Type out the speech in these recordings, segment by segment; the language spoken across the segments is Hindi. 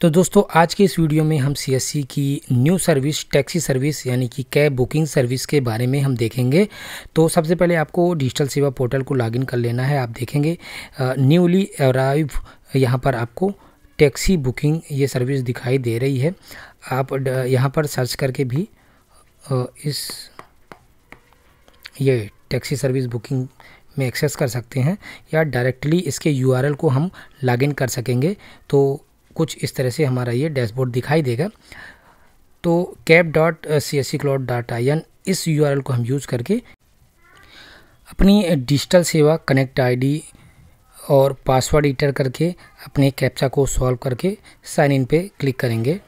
तो दोस्तों आज के इस वीडियो में हम सीएससी की न्यू सर्विस टैक्सी सर्विस यानी कि कैब बुकिंग सर्विस के बारे में हम देखेंगे तो सबसे पहले आपको डिजिटल सेवा पोर्टल को लॉगिन कर लेना है आप देखेंगे न्यूली अराइव यहाँ पर आपको टैक्सी बुकिंग ये सर्विस दिखाई दे रही है आप यहाँ पर सर्च करके भी इस ये टैक्सी सर्विस बुकिंग में एक्सेस कर सकते हैं या डायरेक्टली इसके यूआरएल को हम लॉगिन कर सकेंगे तो कुछ इस तरह से हमारा ये डैशबोर्ड दिखाई देगा तो cap dot C S C cloud I N इस यू को हम यूज़ करके अपनी डिजिटल सेवा कनेक्ट आईडी और पासवर्ड इंटर करके अपने कैप्चा को सॉल्व करके साइन इन पे क्लिक करेंगे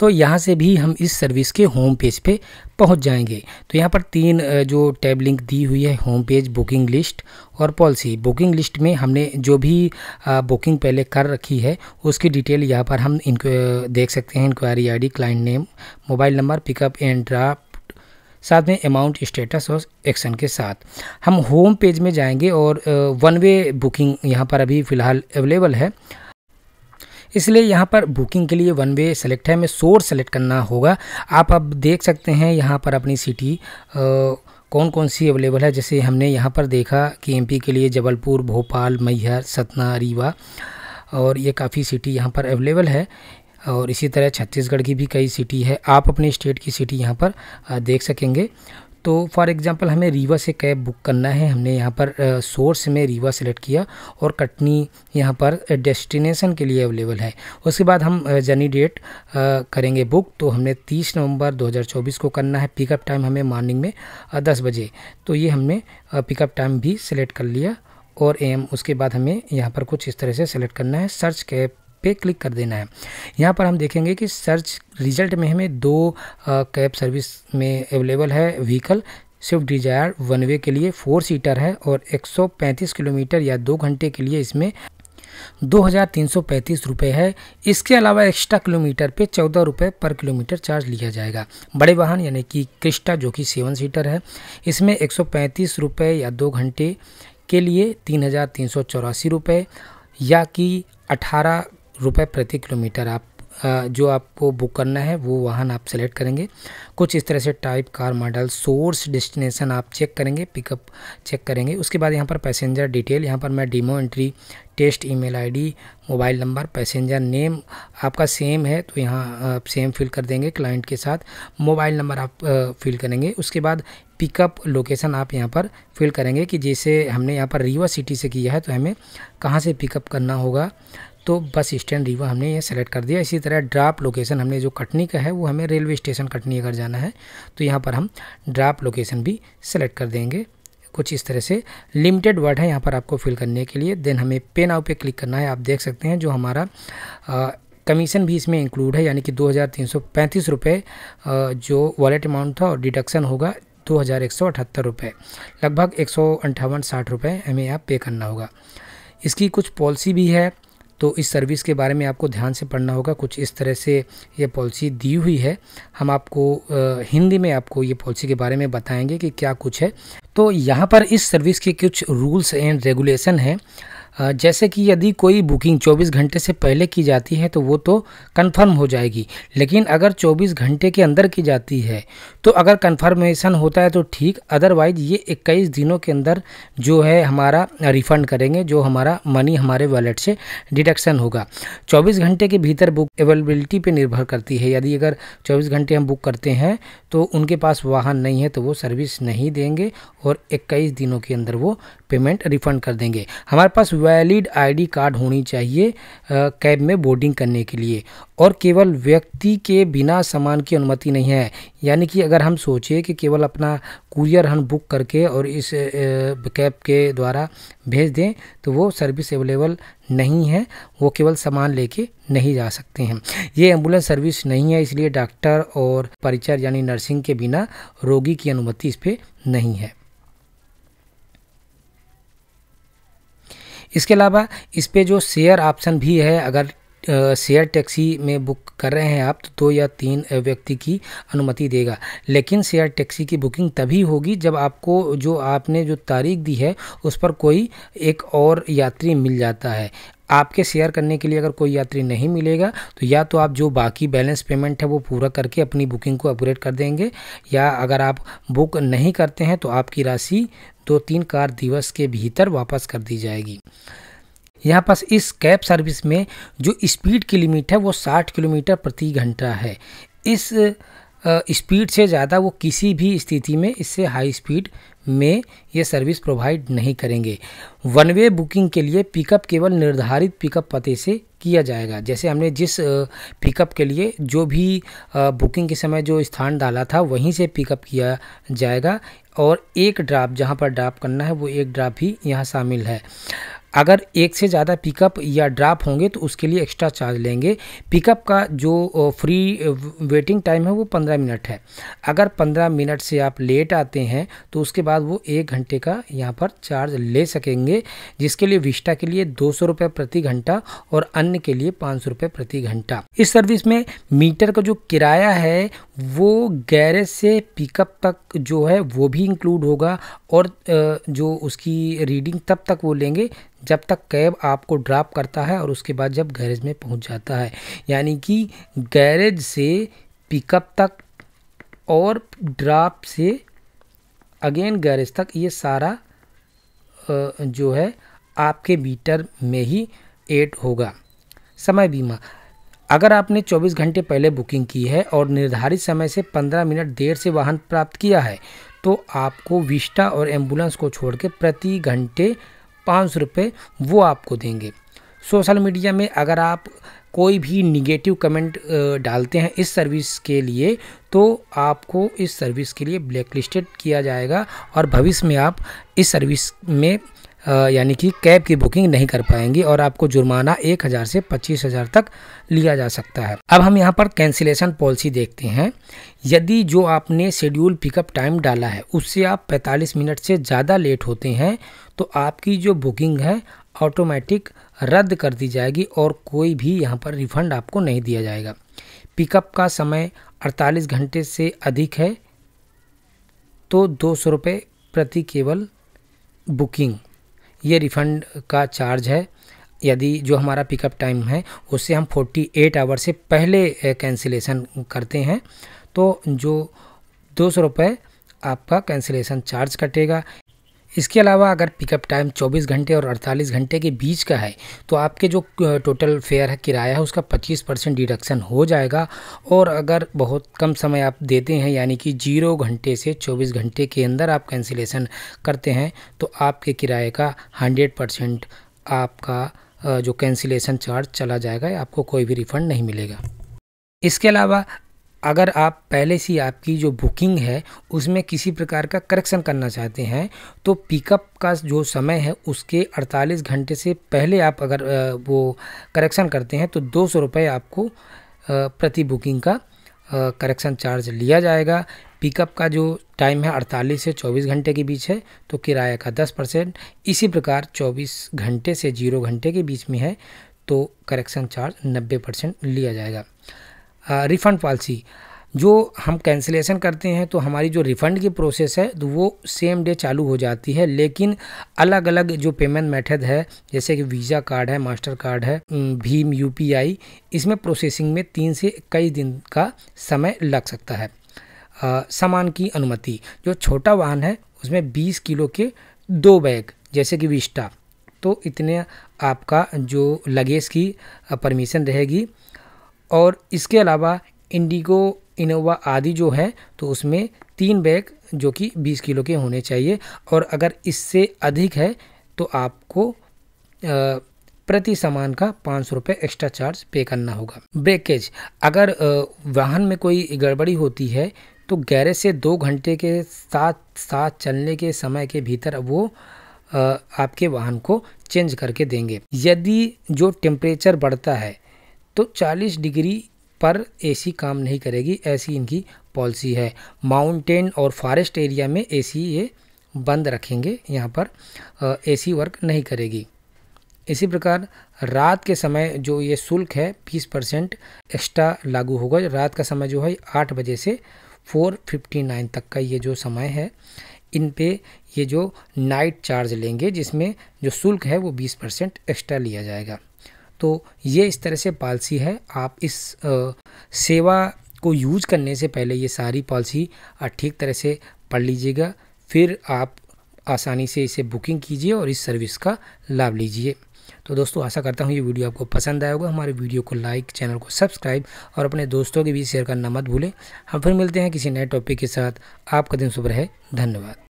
तो यहाँ से भी हम इस सर्विस के होम पेज पे पहुँच जाएंगे तो यहाँ पर तीन जो टैब लिंक दी हुई है होम पेज बुकिंग लिस्ट और पॉलिसी बुकिंग लिस्ट में हमने जो भी बुकिंग पहले कर रखी है उसकी डिटेल यहाँ पर हम इनको देख सकते हैं enquiry ID client name mobile number pickup and draft साथ में अमाउंट स्टेटस और एक्शन के साथ हम होम पेज में जाएंगे और वन वे बुकिंग यहाँ पर अभी फ़िलहाल अवेलेबल है इसलिए यहाँ पर बुकिंग के लिए वन वे सेलेक्ट है हमें शोर सेलेक्ट करना होगा आप अब देख सकते हैं यहाँ पर अपनी सिटी कौन कौन सी अवेलेबल है जैसे हमने यहाँ पर देखा कि एमपी के लिए जबलपुर भोपाल मैहर सतना रीवा और ये काफ़ी सिटी यहाँ पर अवेलेबल है और इसी तरह छत्तीसगढ़ की भी कई सिटी है आप अपने स्टेट की सिटी यहाँ पर देख सकेंगे तो फॉर एग्ज़ाम्पल हमें रीवा से कैब बुक करना है हमने यहाँ पर सोर्स में रीवा सेलेक्ट किया और कटनी यहाँ पर डेस्टिनेशन के लिए अवेलेबल है उसके बाद हम जर्नी डेट करेंगे बुक तो हमने 30 नवंबर 2024 को करना है पिकअप टाइम हमें मॉर्निंग में दस बजे तो ये हमने पिकअप टाइम भी सिलेक्ट कर लिया और एम उसके बाद हमें यहाँ पर कुछ इस तरह से सेलेक्ट करना है सर्च कैब पे क्लिक कर देना है यहाँ पर हम देखेंगे कि सर्च रिजल्ट में हमें दो कैब सर्विस में अवेलेबल है vehicle Swift Dzire one way के लिए फोर सीटर है और 135 किलोमीटर या दो घंटे के लिए इसमें दो हज़ार तीन सौ पैंतीस रुपये है इसके अलावा एक्स्ट्रा किलोमीटर पे चौदह रुपये पर किलोमीटर चार्ज लिया जाएगा बड़े वाहन यानी कि क्रिस्टा जो कि सेवन सीटर है इसमें एक सौ पैंतीस रुपये या दो घंटे के लिए तीन हज़ार तीन सौ चौरासी रुपये या कि अठारह रुपये प्रति किलोमीटर आप जो आपको बुक करना है वो वाहन आप सेलेक्ट करेंगे कुछ इस तरह से type car model source destination आप चेक करेंगे पिकअप चेक करेंगे उसके बाद यहाँ पर पैसेंजर डिटेल यहाँ पर मैं demo entry test email ID mobile number passenger name आपका सेम है तो यहाँ आप सेम फिल कर देंगे क्लाइंट के साथ मोबाइल नंबर आप फिल करेंगे उसके बाद पिकअप लोकेशन आप यहाँ पर फिल करेंगे कि जैसे हमने यहाँ पर रीवा सिटी से किया है तो हमें कहाँ से पिकअप करना होगा तो बस स्टैंड रीवा हमने ये सेलेक्ट कर दिया इसी तरह ड्राप लोकेशन हमने जो कटनी का है वो हमें रेलवे स्टेशन कटनी अगर जाना है तो यहाँ पर हम ड्राप लोकेशन भी सेलेक्ट कर देंगे कुछ इस तरह से लिमिटेड वर्ड है यहाँ पर आपको फिल करने के लिए देन हमें पे नाउ पे क्लिक करना है आप देख सकते हैं जो हमारा कमीशन भी इसमें इंक्लूड है यानी कि दो हज़ार जो वॉलेट अमाउंट था और डिडक्शन होगा दो हज़ार एक सौ अठहत्तर रुपये लगभग एक सौ अंठावन साठ रुपये हमें यहाँ पे करना होगा इसकी कुछ पॉलिसी भी है तो इस सर्विस के बारे में आपको ध्यान से पढ़ना होगा कुछ इस तरह से ये पॉलिसी दी हुई है हम आपको हिंदी में आपको ये पॉलिसी के बारे में बताएंगे कि क्या कुछ है तो यहाँ पर इस सर्विस के कुछ रूल्स एंड रेगुलेशन हैं जैसे कि यदि कोई बुकिंग 24 घंटे से पहले की जाती है तो वो तो कंफर्म हो जाएगी लेकिन अगर 24 घंटे के अंदर की जाती है तो अगर कंफर्मेशन होता है तो ठीक अदरवाइज ये 21 दिनों के अंदर जो है हमारा रिफ़ंड करेंगे जो हमारा मनी हमारे वॉलेट से डिडक्शन होगा चौबीस घंटे के भीतर बुक अवेलेबिलिटी पर निर्भर करती है यदि अगर चौबीस घंटे हम बुक करते हैं तो उनके पास वाहन नहीं है तो वो सर्विस नहीं देंगे और इक्कीस दिनों के अंदर वो पेमेंट रिफ़ंड कर देंगे हमारे पास वैलिड आईडी कार्ड होनी चाहिए कैब में बोर्डिंग करने के लिए और केवल व्यक्ति के बिना सामान की अनुमति नहीं है यानी कि अगर हम सोचें कि केवल अपना कुरियर हम बुक करके और इस कैब के द्वारा भेज दें तो वो सर्विस अवेलेबल नहीं है वो केवल सामान लेके नहीं जा सकते हैं ये एम्बुलेंस सर्विस नहीं है इसलिए डॉक्टर और परिचर यानी नर्सिंग के बिना रोगी की अनुमति इस पर नहीं है इसके अलावा इस पर जो शेयर ऑप्शन भी है अगर शेयर टैक्सी में बुक कर रहे हैं आप तो दो या तीन व्यक्ति की अनुमति देगा लेकिन शेयर टैक्सी की बुकिंग तभी होगी जब आपको जो आपने जो तारीख दी है उस पर कोई एक और यात्री मिल जाता है आपके शेयर करने के लिए अगर कोई यात्री नहीं मिलेगा तो या तो आप जो बाकी बैलेंस पेमेंट है वो पूरा करके अपनी बुकिंग को अपग्रेड कर देंगे या अगर आप बुक नहीं करते हैं तो आपकी राशि दो तीन कार दिवस के भीतर वापस कर दी जाएगी यहाँ पास इस कैब सर्विस में जो स्पीड की लिमिट है वो 60 किलोमीटर प्रति घंटा है इस स्पीड से ज़्यादा वो किसी भी स्थिति में इससे हाई स्पीड में ये सर्विस प्रोवाइड नहीं करेंगे वन वे बुकिंग के लिए पिकअप केवल निर्धारित पिकअप पते से किया जाएगा जैसे हमने जिस पिकअप के लिए जो भी बुकिंग के समय जो स्थान डाला था वहीं से पिकअप किया जाएगा और एक ड्राप जहां पर ड्राप करना है वो एक ड्राप भी यहां शामिल है अगर एक से ज़्यादा पिकअप या ड्राप होंगे तो उसके लिए एक्स्ट्रा चार्ज लेंगे पिकअप का जो फ्री वेटिंग टाइम है वो पंद्रह मिनट है अगर पंद्रह मिनट से आप लेट आते हैं तो उसके बाद वो एक घंटे का यहाँ पर चार्ज ले सकेंगे जिसके लिए विस्टा के लिए दो सौ प्रति घंटा और अन्य के लिए पाँच सौ प्रति घंटा इस सर्विस में मीटर का जो किराया है वो गैरेज से पिकअप तक जो है वो भी इंक्लूड होगा और जो उसकी रीडिंग तब तक वो लेंगे जब तक कैब आपको ड्रॉप करता है और उसके बाद जब गैरेज में पहुंच जाता है यानी कि गैरेज से पिकअप तक और ड्रॉप से अगेन गैरेज तक ये सारा जो है आपके मीटर में ही एड होगा समय बीमा अगर आपने 24 घंटे पहले बुकिंग की है और निर्धारित समय से 15 मिनट देर से वाहन प्राप्त किया है तो आपको विस्टा और एम्बुलेंस को छोड़ प्रति घंटे पाँच सौ रुपये वो आपको देंगे सोशल मीडिया में अगर आप कोई भी निगेटिव कमेंट डालते हैं इस सर्विस के लिए तो आपको इस सर्विस के लिए ब्लैक किया जाएगा और भविष्य में आप इस सर्विस में यानी कि कैब की बुकिंग नहीं कर पाएंगी और आपको जुर्माना एक हज़ार से पच्चीस हज़ार तक लिया जा सकता है अब हम यहाँ पर कैंसिलेशन पॉलिसी देखते हैं यदि जो आपने शेड्यूल पिकअप टाइम डाला है उससे आप 45 मिनट से ज़्यादा लेट होते हैं तो आपकी जो बुकिंग है ऑटोमेटिक रद्द कर दी जाएगी और कोई भी यहाँ पर रिफंड आपको नहीं दिया जाएगा पिकअप का समय 48 घंटे से अधिक है तो दो सौ रुपये प्रति केवल बुकिंग ये रिफ़ंड का चार्ज है यदि जो हमारा पिकअप टाइम है उससे हम 48 आवर से पहले कैंसिलेशन करते हैं तो जो दो सौ रुपये आपका कैंसिलेशन चार्ज कटेगा इसके अलावा अगर पिकअप टाइम 24 घंटे और 48 घंटे के बीच का है तो आपके जो टोटल फेयर है किराया है उसका 25 परसेंट डिडक्शन हो जाएगा और अगर बहुत कम समय आप देते हैं यानी कि जीरो घंटे से 24 घंटे के अंदर आप कैंसिलेशन करते हैं तो आपके किराए का हंड्रेड परसेंट आपका जो कैंसिलेशन चार्ज चला जाएगा आपको कोई भी रिफ़ंड नहीं मिलेगा इसके अलावा अगर आप पहले से आपकी जो बुकिंग है उसमें किसी प्रकार का करेक्शन करना चाहते हैं तो पिकअप का जो समय है उसके 48 घंटे से पहले आप अगर वो करेक्शन करते हैं तो दो सौ रुपये आपको प्रति बुकिंग का करेक्शन चार्ज लिया जाएगा पिकअप का जो टाइम है 48 से 24 घंटे के बीच है तो किराया का 10 परसेंट इसी प्रकार 24 घंटे से जीरो घंटे के बीच में है तो करेक्शन चार्ज 90 परसेंट लिया जाएगा रिफ़ंड पॉलिसी जो हम कैंसिलेशन करते हैं तो हमारी जो रिफ़ंड की प्रोसेस है तो वो सेम डे चालू हो जाती है लेकिन अलग अलग जो पेमेंट मेथड है जैसे कि वीज़ा कार्ड है मास्टर कार्ड है भीम यूपीआई इसमें प्रोसेसिंग में तीन से कई दिन का समय लग सकता है सामान की अनुमति जो छोटा वाहन है उसमें बीस किलो के दो बैग जैसे कि विस्टा तो इतने आपका जो लगेज की परमिशन रहेगी और इसके अलावा इंडिगो इनोवा आदि जो है तो उसमें तीन बैग जो कि 20 किलो के होने चाहिए और अगर इससे अधिक है तो आपको प्रति सामान का पाँच सौ रुपये एक्स्ट्रा चार्ज पे करना होगा ब्रेकेज अगर वाहन में कोई गड़बड़ी होती है तो गैरेज से दो घंटे के साथ साथ चलने के समय के भीतर वो आपके वाहन को चेंज करके देंगे यदि जो टेम्परेचर बढ़ता है तो 40 डिग्री पर एसी काम नहीं करेगी ऐसी इनकी पॉलिसी है माउंटेन और फॉरेस्ट एरिया में एसी ये बंद रखेंगे यहाँ पर एसी वर्क नहीं करेगी इसी प्रकार रात के समय जो ये शुल्क है बीस परसेंट एक्स्ट्रा लागू होगा रात का समय जो है आठ बजे से फोर फिफ्टी नाइन तक का ये जो समय है इन पे ये जो नाइट चार्ज लेंगे जिसमें जो शुल्क है वो बीस परसेंट एक्स्ट्रा लिया जाएगा तो ये इस तरह से पॉलिसी है आप इस आ, सेवा को यूज करने से पहले ये सारी पॉलिसी ठीक तरह से पढ़ लीजिएगा फिर आप आसानी से इसे बुकिंग कीजिए और इस सर्विस का लाभ लीजिए तो दोस्तों आशा करता हूँ ये वीडियो आपको पसंद आया होगा हमारे वीडियो को लाइक चैनल को सब्सक्राइब और अपने दोस्तों के बीच शेयर करना मत भूलें हम फिर मिलते हैं किसी नए टॉपिक के साथ आपका दिन शुभ रहे धन्यवाद